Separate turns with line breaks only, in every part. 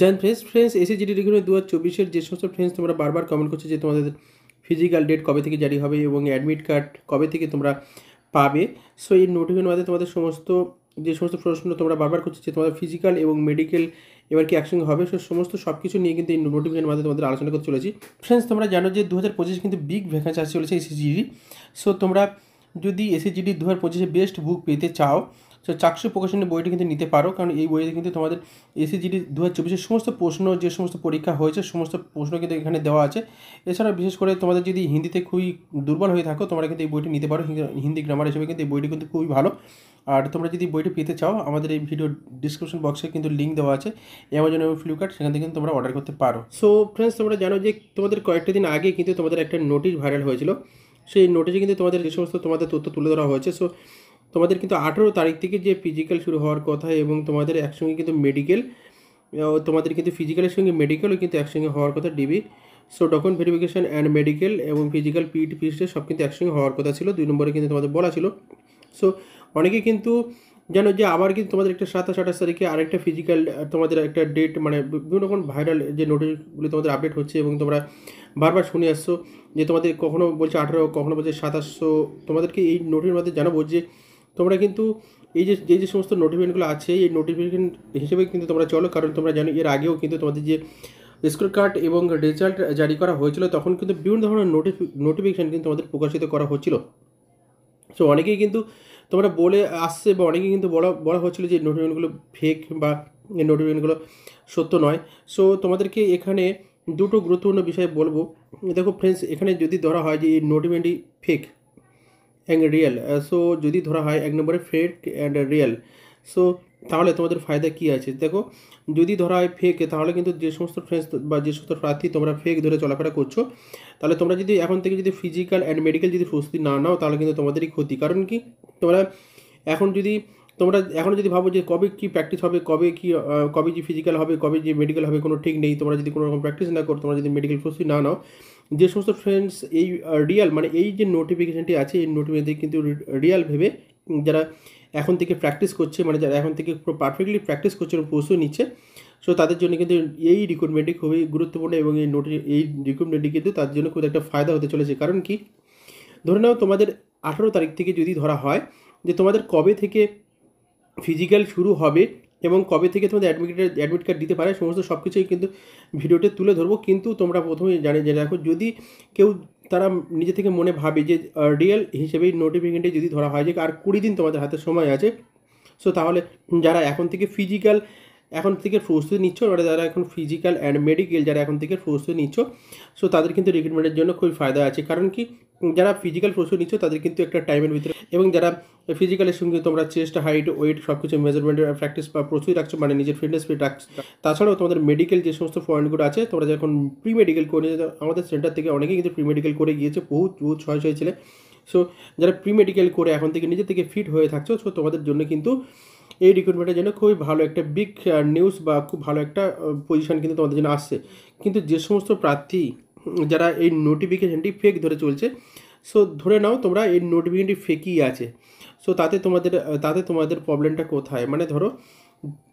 জান friends friends এসএসজিডি regular দু হাজার চব্বিশের যে সমস্ত ফ্রেন্ডস তোমরা বারবার কমেন্ট করছো যে তোমাদের ফিজিক্যাল ডেট কবে থেকে জারি হবে এবং অ্যাডমিট কার্ড কবে থেকে তোমরা পাবে সো এই নোটিফিকেশন মাধ্যমে তোমাদের সমস্ত যে সমস্ত প্রশ্ন তোমরা বারবার করছো যে তোমাদের ফিজিক্যাল এবং মেডিকেল এবার কি একসঙ্গে হবে সে সমস্ত সব কিছু নিয়ে কিন্তু এই নোটিফিকেশন মাধ্যমে তোমাদের আলোচনা করতে চলেছি ফ্রেন্ডস তোমরা জানো যে দু হাজার পঁচিশ কিন্তু বিগ ভ্যাকান্সি চলেছে চলেছে এসএসজিডি সো তোমরা যদি এসএসজিডি দু হাজার পঁচিশে বেস্ট বুক পেতে চাও সো চাকসু প্রকাশনের বইটি কিন্তু নিতে পারো কারণ এই বইতে কিন্তু তোমাদের এসিজিডি দু হাজার চব্বিশের সমস্ত প্রশ্ন যে সমস্ত পরীক্ষা হয়েছে সমস্ত প্রশ্ন কিন্তু এখানে দেওয়া আছে এছাড়া বিশেষ করে তোমাদের যদি হিন্দিতে খুবই দুর্বল হয়ে থাকো তোমরা কিন্তু এই বইটি নিতে পারো হিন্দি গ্রামার হিসেবে কিন্তু এই বইটি কিন্তু খুবই ভালো আর তোমরা যদি বইটি পেতে চাও আমাদের এই ভিডিও ডিসক্রিপশন বক্সে কিন্তু লিঙ্ক দেওয়া আছে অ্যামাজন এবং ফ্লিপকার্ট সেখান থেকে কিন্তু তোমরা অর্ডার করতে পারো সো ফ্রেন্ডস তোমরা জানো যে তোমাদের কয়েকটা দিন আগে কিন্তু তোমাদের একটা নোটিশ ভাইরাল হয়েছিল সেই নোটিশে কিন্তু তোমাদের যে সমস্ত তোমাদের তথ্য তুলে ধরা হয়েছে সো তোমাদের কিন্তু আঠেরো তারিখ থেকে যে ফিজিক্যাল শুরু হওয়ার কথা এবং তোমাদের একসঙ্গে কিন্তু মেডিকেল তোমাদের কিন্তু ফিজিক্যালের সঙ্গে মেডিকেলও কিন্তু একসঙ্গে হওয়ার কথা DV so document verification and medical এবং ফিজিক্যাল পিট ফিস্টে সব কিন্তু একসঙ্গে হওয়ার কথা ছিল দুই নম্বরে কিন্তু তোমাদের বলা ছিল সো অনেকে কিন্তু জানো যে আবার কিন্তু তোমাদের একটা সাতাশ আঠাশ তারিখে আরেকটা ফিজিক্যাল তোমাদের একটা ডেট মানে বিভিন্ন রকম ভাইরাল যে নোটিশগুলো তোমাদের আপডেট হচ্ছে এবং তোমরা বারবার শুনে আসছো যে তোমাদের কখনো বলছে আঠারো কখনো বলছে সাতাশশো তোমাদেরকে এই নোটির মধ্যে জানাবো যে তোমরা কিন্তু এই যে যে যে সমস্ত নোটিফিকেশনগুলো আছে এই নোটিফিকেশন হিসেবে কিন্তু তোমরা চলো কারণ তোমরা জানো এর আগেও কিন্তু তোমাদের যে স্কোর কার্ড এবং রেজাল্ট জারি করা হয়েছিল তখন কিন্তু বিভিন্ন ধরনের নোটিফি নোটিফিকেশান কিন্তু তোমাদের প্রকাশিত করা হচ্ছিল সো অনেকেই কিন্তু তোমরা বলে আসছে বা অনেকেই কিন্তু বলা বলা হচ্ছিল যে নোটিফিকেশনগুলো ফেক বা এই নোটিফিকেশনগুলো সত্য নয় সো তোমাদেরকে এখানে দুটো গুরুত্বপূর্ণ বিষয়ে বলবো দেখো ফ্রেন্ডস এখানে যদি ধরা হয় যে এই নোটিফিকেশনটি ফেক অ্যান্ড রিয়েল সো যদি ধরা হয় এক নম্বরে ফেক অ্যান্ড রিয়েল সো তাহলে তোমাদের ফায়দা কী আছে দেখো যদি ধরা হয় ফেক তাহলে কিন্তু যে সমস্ত ফ্রেন্ডস বা যে সমস্ত প্রার্থী তোমরা ফেক ধরে চলাফেরা করছো তাহলে তোমরা যদি এখন থেকে যদি ফিজিক্যাল অ্যান্ড মেডিকেল যদি প্রস্তুতি না নাও তাহলে কিন্তু তোমাদেরই ক্ষতি কারণ কি তোমরা এখন যদি তোমরা এখনও যদি ভাবো যে কবে কি প্র্যাকটিস হবে কবে কি কবে যে ফিজিক্যাল হবে কবে যে মেডিকেল হবে কোনো ঠিক নেই তোমরা যদি কোনো রকম প্র্যাকটিস না করো তোমরা যদি মেডিকেল প্রস্তুতি না নাও যে সমস্ত ফ্রেন্ডস এই রিয়াল মানে এই যে নোটিফিকেশানটি আছে এই নোটিফিকেশানটি কিন্তু রিয়াল ভেবে যারা এখন থেকে প্র্যাকটিস করছে মানে যারা এখন থেকে পুরো পারফেক্টলি প্র্যাকটিস করছে এবং প্রস্তুতি নিচ্ছে সো তাদের জন্য কিন্তু এই রিক্রুটমেন্টটি খুবই গুরুত্বপূর্ণ এবং এই নোটি এই রিক্রুটমেন্টটি কিন্তু তাদের জন্য খুব একটা ফায়দা হতে চলেছে কারণ কি ধরে নাও তোমাদের আঠারো তারিখ থেকে যদি ধরা হয় যে তোমাদের কবে থেকে ফিজিক্যাল শুরু হবে এবং কবে থেকে তোমাদের অ্যাডমিট অ্যাডমিট কার্ড দিতে পারে সমস্ত সব কিছুই কিন্তু ভিডিওতে তুলে ধরবো কিন্তু তোমরা প্রথমে জানি যে দেখো যদি কেউ তারা নিজে থেকে মনে ভাবে যে রিয়েল হিসেবেই নোটিফিকেশনটি যদি ধরা হয় যে আর কুড়ি দিন তোমাদের হাতে সময় আছে সো তাহলে যারা এখন থেকে ফিজিক্যাল এখন থেকে প্রস্তুতি নিচ্ছ মানে যারা এখন ফিজিক্যাল অ্যান্ড মেডিকেল যারা এখন থেকে প্রস্তুতি নিচ্ছ সো তাদের কিন্তু রিক্রুটমেন্টের জন্য খুবই ফায়দা আছে কারণ কি যারা ফিজিক্যাল প্রস্তুতি নিচ্ছ তাদের কিন্তু একটা টাইমের ভিতরে এবং যারা ফিজিক্যালের সঙ্গে তোমরা চেস্ট হাইট ওয়েট সব কিছু মেজারমেন্টের প্র্যাকটিস বা প্রস্তুতি রাখছো মানে নিজের ফিটনেস ফিট রাখছো তাছাড়াও তোমাদের মেডিকেল যে সমস্ত পয়েন্টগুলো আছে তোমরা যখন প্রি মেডিকেল করে আমাদের সেন্টার থেকে অনেকেই কিন্তু প্রি মেডিকেল করে গিয়েছে বহু বহু ছয় ছয় ছেলে সো যারা প্রি মেডিকেল করে এখন থেকে নিজে থেকে ফিট হয়ে থাকছো সো তোমাদের জন্য কিন্তু এই রিক্রুটমেন্টের জন্য খুবই ভালো একটা বিগ নিউজ বা খুব ভালো একটা পজিশন কিন্তু তোমাদের জন্য আসছে কিন্তু যে সমস্ত প্রার্থী যারা এই নোটিফিকেশানটি ফেক ধরে চলছে সো ধরে নাও তোমরা এই নোটিফিকেশানটি ফেকই আছে সো তাতে তোমাদের তাতে তোমাদের প্রবলেমটা কোথায় মানে ধরো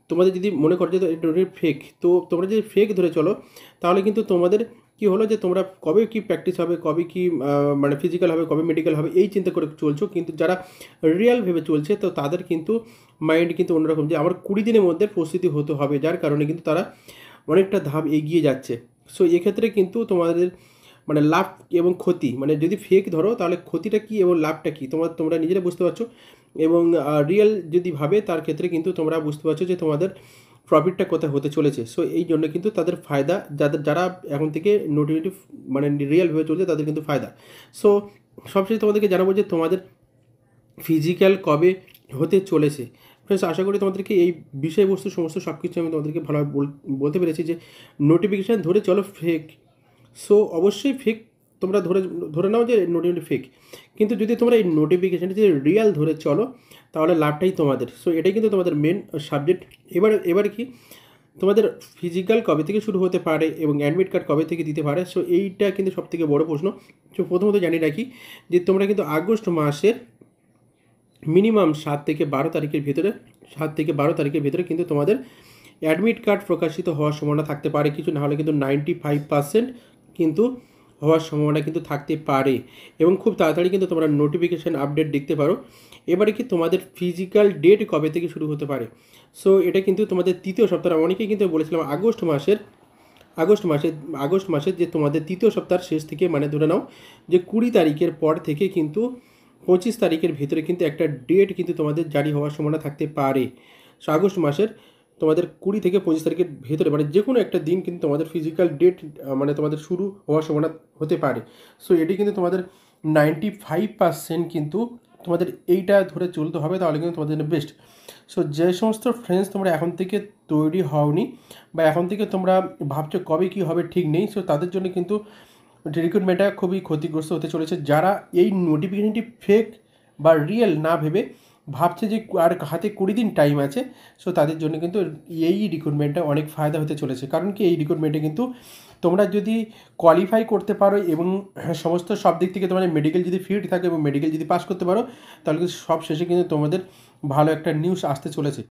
তোমাদের যদি মনে করো যে এটা ফেক তো তোমরা যদি ফেক ধরে চলো তাহলে কিন্তু তোমাদের কি হলো যে তোমরা কবে কি প্র্যাকটিস হবে কবে কি মানে ফিজিক্যাল হবে কবে মেডিকেল হবে এই চিন্তা করে চলছো কিন্তু যারা রিয়াল ভেবে চলছে তো তাদের কিন্তু মাইন্ড কিন্তু অন্যরকম যে আমার কুড়ি দিনের মধ্যে প্রস্তুতি হতে হবে যার কারণে কিন্তু তারা অনেকটা ধাপ এগিয়ে যাচ্ছে সো এক্ষেত্রে কিন্তু তোমাদের মানে লাভ এবং ক্ষতি মানে যদি ফেক ধরো তাহলে ক্ষতিটা কী এবং লাভটা কী তোমার তোমরা নিজেরা বুঝতে পারছো এবং রিয়েল যদি ভাবে তার ক্ষেত্রে কিন্তু তোমরা বুঝতে পারছো যে তোমাদের প্রফিটটা কোথায় হতে চলেছে সো এই জন্য কিন্তু তাদের ফায়দা যাদের যারা এখন থেকে নোটিফিকেটিভ মানে রিয়েল হয়ে চলছে তাদের কিন্তু ফায়দা সো সবশেষে তোমাদেরকে জানাবো যে তোমাদের ফিজিক্যাল কবে হতে চলেছে ফ্রেন্ডস আশা করি তোমাদেরকে এই বিষয়বস্তু সমস্ত সব কিছু আমি তোমাদেরকে ভালোভাবে বলতে পেরেছি যে নোটিফিকেশান ধরে চলো ফেক সো অবশ্যই ফেক তোমরা ধরে ধরে নাও যে নোটিফিকেশন ফেক কিন্তু যদি তোমরা এই নোটিফিকেশানটি যদি রিয়াল ধরে চলো তাহলে লাভটাই তোমাদের সো এটাই কিন্তু তোমাদের মেন সাবজেক্ট এবার এবার কি তোমাদের ফিজিক্যাল কবে থেকে শুরু হতে পারে এবং অ্যাডমিট কার্ড কবে থেকে দিতে পারে সো এইটা কিন্তু সবথেকে বড় প্রশ্ন সো প্রথমত জানি রাখি যে তোমরা কিন্তু আগস্ট মাসের মিনিমাম সাত থেকে বারো তারিখের ভিতরে সাত থেকে বারো তারিখের ভিতরে কিন্তু তোমাদের অ্যাডমিট কার্ড প্রকাশিত হওয়ার সম্ভাবনা থাকতে পারে কিছু না হলে কিন্তু নাইনটি ফাইভ পার্সেন্ট কিন্তু হওয়ার সম্ভাবনা কিন্তু থাকতে পারে এবং খুব তাড়াতাড়ি কিন্তু তোমরা নোটিফিকেশান আপডেট দেখতে পারো এবারে কি তোমাদের ফিজিক্যাল ডেট কবে থেকে শুরু হতে পারে সো এটা কিন্তু তোমাদের তৃতীয় সপ্তাহ অনেকেই কিন্তু বলেছিলাম আগস্ট মাসের আগস্ট মাসে আগস্ট মাসে যে তোমাদের তৃতীয় সপ্তাহের শেষ থেকে মানে ধরে নাও যে কুড়ি তারিখের পর থেকে কিন্তু পঁচিশ তারিখের ভিতরে কিন্তু একটা ডেট কিন্তু তোমাদের জারি হওয়ার সম্ভাবনা থাকতে পারে সো আগস্ট মাসের তোমাদের কুড়ি থেকে পঁচিশ তারিখের ভেতরে মানে যে কোনো একটা দিন কিন্তু তোমাদের ফিজিক্যাল ডেট মানে তোমাদের শুরু হওয়ার সম্ভাবনা হতে পারে সো এটি কিন্তু তোমাদের নাইনটি ফাইভ পার্সেন্ট কিন্তু তোমাদের এইটা ধরে চলতে হবে তাহলে কিন্তু তোমাদের জন্য বেস্ট সো যে সমস্ত ফ্রেন্ডস তোমরা এখন থেকে তৈরি হওনি বা এখন থেকে তোমরা ভাবছো কবে কি হবে ঠিক নেই সো তাদের জন্য কিন্তু রিক্রুটমেন্টটা খুবই ক্ষতিগ্রস্ত হতে চলেছে যারা এই নোটিফিকেশনটি ফেক বা রিয়েল না ভেবে ভাবছে যে আর হাতে কুড়ি দিন টাইম আছে সো তাদের জন্য কিন্তু এই রিক্রুটমেন্টটা অনেক ফায়দা হতে চলেছে কারণ কি এই রিক্রুটমেন্টে কিন্তু তোমরা যদি কোয়ালিফাই করতে পারো এবং সমস্ত সব দিক থেকে তোমাদের মেডিকেল যদি ফিট থাকে এবং মেডিকেল যদি পাস করতে পারো তাহলে কিন্তু সব শেষে কিন্তু তোমাদের ভালো একটা নিউজ আসতে চলেছে